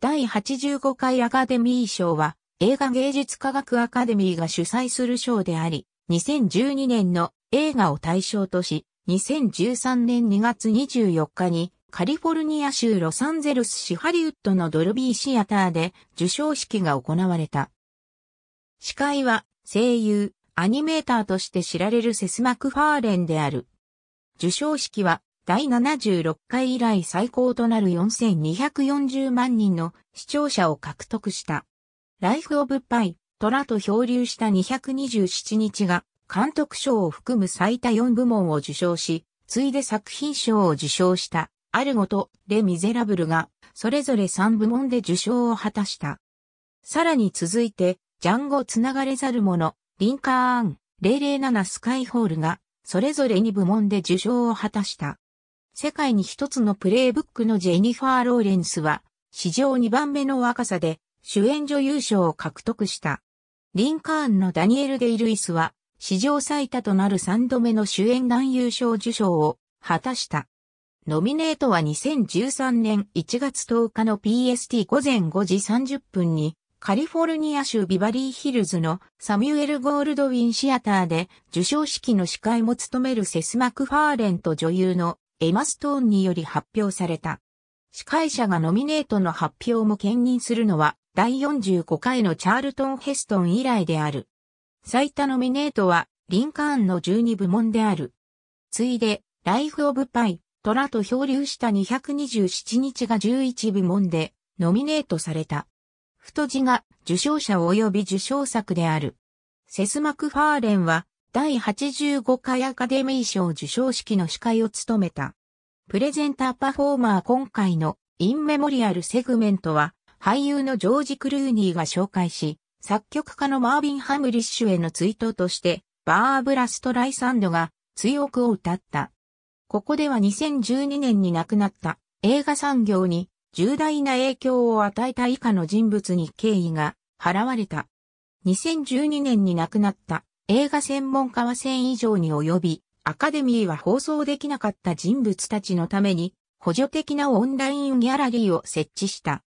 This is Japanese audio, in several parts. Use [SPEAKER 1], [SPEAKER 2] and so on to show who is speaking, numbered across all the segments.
[SPEAKER 1] 第85回アカデミー賞は映画芸術科学アカデミーが主催する賞であり、2012年の映画を対象とし、2013年2月24日にカリフォルニア州ロサンゼルス市ハリウッドのドルビーシアターで受賞式が行われた。司会は声優、アニメーターとして知られるセスマクファーレンである。受賞式は第76回以来最高となる4240万人の視聴者を獲得した。ライフ・オブ・パイ、虎と漂流した227日が監督賞を含む最多4部門を受賞し、ついで作品賞を受賞した、アルゴとレ・ミゼラブルが、それぞれ3部門で受賞を果たした。さらに続いて、ジャンゴつながれざる者、リンカーン、007スカイホールが、それぞれ2部門で受賞を果たした。世界に一つのプレイブックのジェニファー・ローレンスは、史上2番目の若さで主演女優賞を獲得した。リンカーンのダニエル・デイ・ルイスは、史上最多となる3度目の主演男優賞受賞を果たした。ノミネートは2013年1月10日の PST 午前5時30分にカリフォルニア州ビバリーヒルズのサミュエル・ゴールドウィンシアターで受賞式の司会も務めるセス・マクファーレンと女優のエマ・ストーンにより発表された。司会者がノミネートの発表も兼任するのは第45回のチャールトン・ヘストン以来である。最多ノミネートはリンカーンの12部門である。ついで、ライフ・オブ・パイ、トラと漂流した227日が11部門でノミネートされた。太字が受賞者及び受賞作である。セス・マクファーレンは第85回アカデミー賞受賞式の司会を務めた。プレゼンターパフォーマー今回のインメモリアルセグメントは、俳優のジョージ・クルーニーが紹介し、作曲家のマービン・ハムリッシュへの追悼として、バーブラ・ストライサンドが追憶を歌った。ここでは2012年に亡くなった映画産業に重大な影響を与えた以下の人物に敬意が払われた。2012年に亡くなった映画専門家は1000以上に及び、アカデミーは放送できなかった人物たちのために、補助的なオンラインギャラリーを設置した。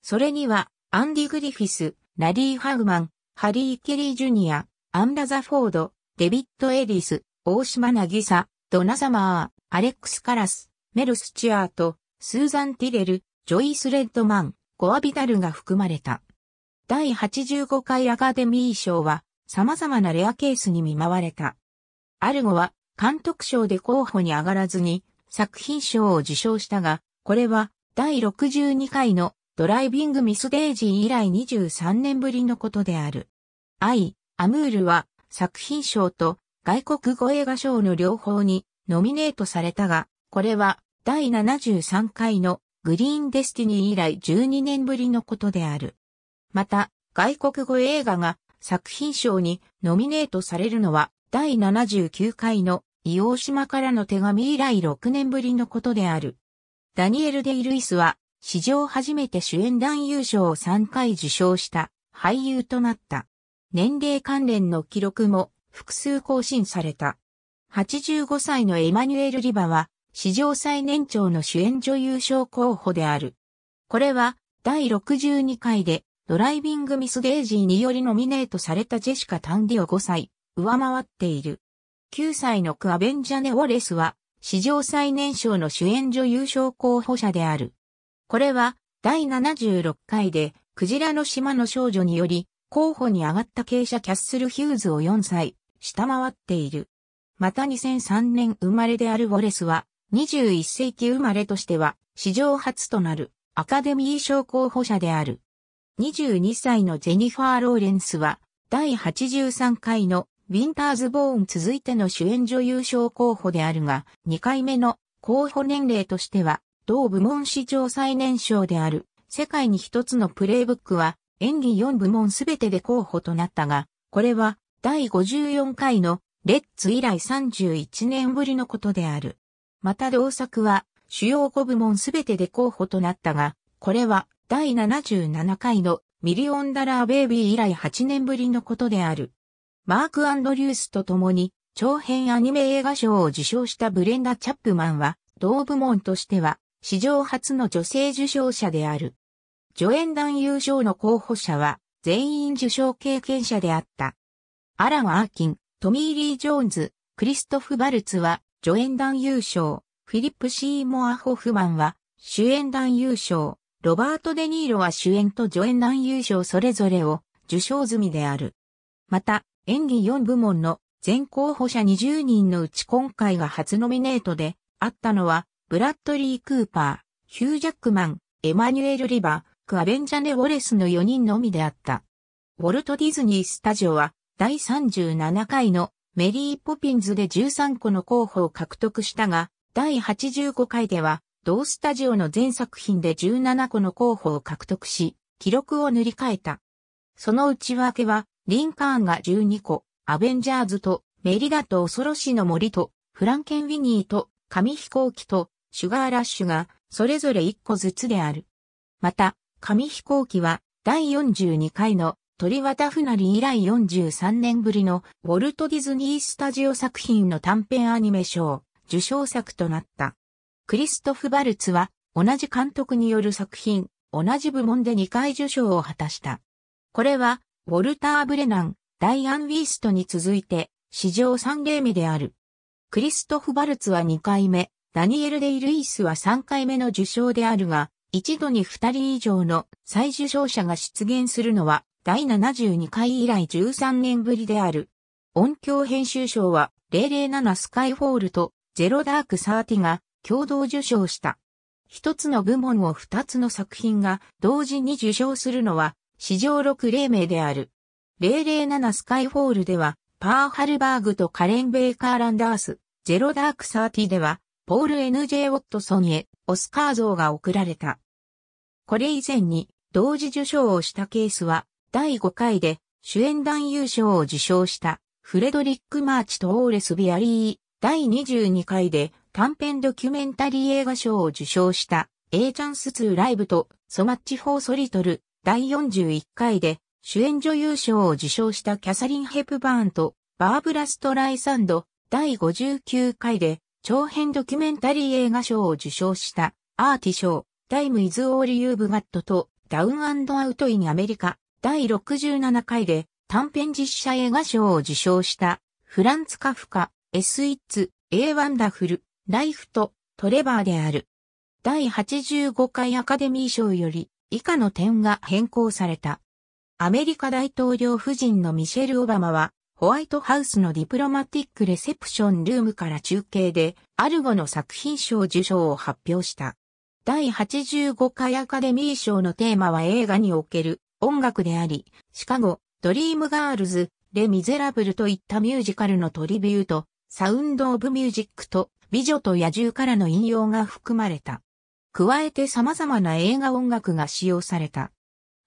[SPEAKER 1] それには、アンディ・グリフィス、ラリー・ハグマン、ハリー・ケリー・ジュニア、アンラ・ザ・フォード、デビッド・エリス、大島渚、ドナ・サマー、アレックス・カラス、メル・スチュアート、スーザン・ティレル、ジョイス・レッドマン、ゴア・ビダルが含まれた。第85回アカデミー賞は、様々なレアケースに見舞われた。アルゴは監督賞で候補に上がらずに作品賞を受賞したが、これは第62回のドライビングミスデイジー以来23年ぶりのことである。アイ、アムールは作品賞と外国語映画賞の両方にノミネートされたが、これは第73回のグリーンデスティニー以来12年ぶりのことである。また、外国語映画が作品賞にノミネートされるのは第79回の伊王島からの手紙以来6年ぶりのことである。ダニエル・デイ・ルイスは史上初めて主演男優賞を3回受賞した俳優となった。年齢関連の記録も複数更新された。85歳のエマニュエル・リバは史上最年長の主演女優賞候補である。これは第62回でドライビングミスデイジーによりノミネートされたジェシカ・タンディを5歳、上回っている。9歳のクアベンジャネ・ウォレスは、史上最年少の主演女優賞候補者である。これは、第76回で、クジラの島の少女により、候補に上がった傾斜キャッスル・ヒューズを4歳、下回っている。また2003年生まれであるウォレスは、21世紀生まれとしては、史上初となる、アカデミー賞候補者である。22歳のジェニファー・ローレンスは、第83回のウィンターズ・ボーン続いての主演女優賞候補であるが、2回目の候補年齢としては、同部門史上最年少である、世界に一つのプレイブックは、演技4部門すべてで候補となったが、これは、第54回のレッツ以来31年ぶりのことである。また同作は主要5部門すべてで候補となったが、これは第77回のミリオンダラーベイビー以来8年ぶりのことである。マーク・アンドリュースと共に長編アニメ映画賞を受賞したブレンダ・チャップマンは、同部門としては史上初の女性受賞者である。助演男優賞の候補者は全員受賞経験者であった。アラン・アーキン、トミー・リー・ジョーンズ、クリストフ・バルツは助演男優賞、フィリップ・シーモア・ホフマンは主演男優賞、ロバート・デ・ニーロは主演と助演男優賞それぞれを受賞済みである。また、演技4部門の全候補者20人のうち今回が初ノミネートであったのは、ブラッドリー・クーパー、ヒュー・ジャックマン、エマニュエル・リバー、クアベンジャネ・ウォレスの4人のみであった。ウォルト・ディズニー・スタジオは、第37回のメリー・ポピンズで13個の候補を獲得したが、第85回では同スタジオの全作品で17個の候補を獲得し、記録を塗り替えた。その内訳は、リンカーンが12個、アベンジャーズと、メリダと恐ろしの森と、フランケン・ウィニーと、紙飛行機と、シュガーラッシュが、それぞれ1個ずつである。また、紙飛行機は、第42回の鳥渡船り以来43年ぶりのウォルト・ディズニー・スタジオ作品の短編アニメ賞受賞作となった。クリストフ・バルツは、同じ監督による作品、同じ部門で2回受賞を果たした。これは、ウォルター・ブレナン、ダイアン・ウィーストに続いて、史上3例目である。クリストフ・バルツは2回目、ダニエル・デイ・ルイスは3回目の受賞であるが、一度に2人以上の再受賞者が出現するのは、第72回以来13年ぶりである。音響編集賞は、007スカイフォールと、ゼロダークサーティが、共同受賞した。一つの部門を二つの作品が同時に受賞するのは史上6例名である。007スカイフォールでは、パーハルバーグとカレン・ベイカー・ランダース、ゼロダークサーティでは、ポール・ N.J. ウォットソンへオスカー像が贈られた。これ以前に同時受賞をしたケースは、第5回で主演男優賞を受賞したフレドリック・マーチとオーレス・ビアリー、第22回で短編ドキュメンタリー映画賞を受賞した A チャンス2ライブとソマッチ・フォー・ソリトル第41回で主演女優賞を受賞したキャサリン・ヘプバーンとバーブラ・ストライサンド第59回で長編ドキュメンタリー映画賞を受賞したアーティ賞タイム・イズ・オール・ユー・ブガットとダウンアウト・イン・アメリカ第67回で短編実写映画賞を受賞したフランツ・カフカ、エス・イッツ、エー・ワンダフル、ライフとトレバーである。第85回アカデミー賞より以下の点が変更された。アメリカ大統領夫人のミシェル・オバマは、ホワイトハウスのディプロマティック・レセプションルームから中継で、アルゴの作品賞受賞を発表した。第85回アカデミー賞のテーマは映画における音楽であり、シカゴ、ドリームガールズ、レ・ミゼラブルといったミュージカルのトリビュート、サウンド・オブ・ミュージックと美女と野獣からの引用が含まれた。加えて様々な映画音楽が使用された。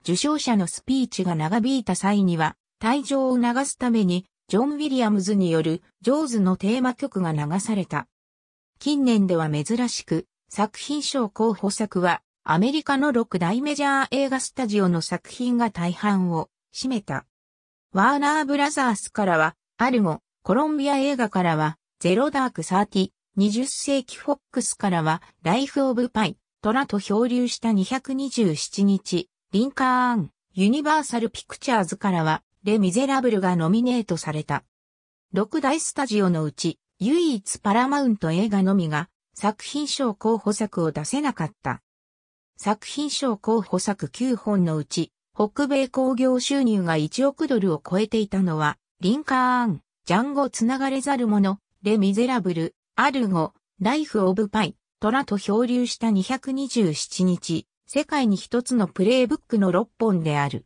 [SPEAKER 1] 受賞者のスピーチが長引いた際には、退場を流すために、ジョン・ウィリアムズによる、ジョーズのテーマ曲が流された。近年では珍しく、作品賞候補作は、アメリカの6大メジャー映画スタジオの作品が大半を占めた。ワーナーブラザースからは、アルゴ、コロンビア映画からは、ゼロダークサーティ、20世紀フォックスからは、ライフ・オブ・パイ、トラと漂流した227日、リンカーン、ユニバーサル・ピクチャーズからは、レ・ミゼラブルがノミネートされた。6大スタジオのうち、唯一パラマウント映画のみが、作品賞候補作を出せなかった。作品賞候補作9本のうち、北米興行収入が1億ドルを超えていたのは、リンカーン、ジャンゴつながれざる者、レ・ミゼラブル、アルゴ、ライフ・オブ・パイ、トラと漂流した227日、世界に一つのプレイブックの6本である。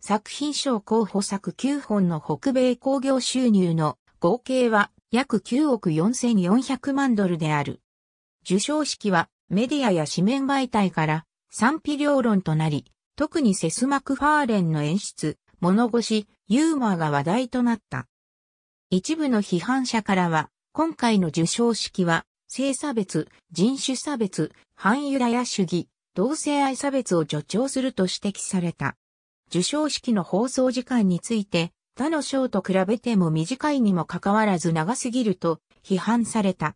[SPEAKER 1] 作品賞候補作9本の北米工業収入の合計は約9億4400万ドルである。受賞式はメディアや紙面媒体から賛否両論となり、特にセス・マクファーレンの演出、物腰、ユーモアが話題となった。一部の批判者からは、今回の受賞式は、性差別、人種差別、反ユダヤ主義、同性愛差別を助長すると指摘された。受賞式の放送時間について、他の賞と比べても短いにもかかわらず長すぎると批判された。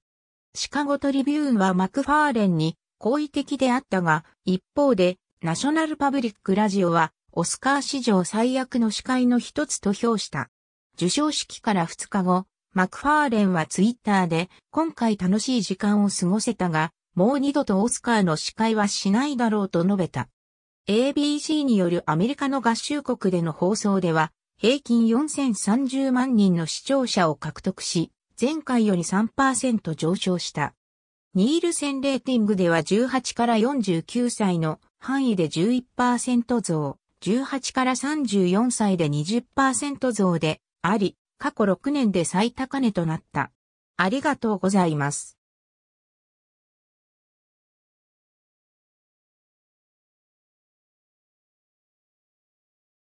[SPEAKER 1] シカゴトリビューンはマクファーレンに好意的であったが、一方で、ナショナルパブリックラジオは、オスカー史上最悪の司会の一つと評した。受賞式から2日後、マクファーレンはツイッターで、今回楽しい時間を過ごせたが、もう二度とオスカーの司会はしないだろうと述べた。ABC によるアメリカの合衆国での放送では、平均4030万人の視聴者を獲得し、前回より3%上昇した。ニールセンレーティングでは18から49歳の範囲で11%増、18から34歳で20%増であり、過去6年で最高値となった。ありがとうございます。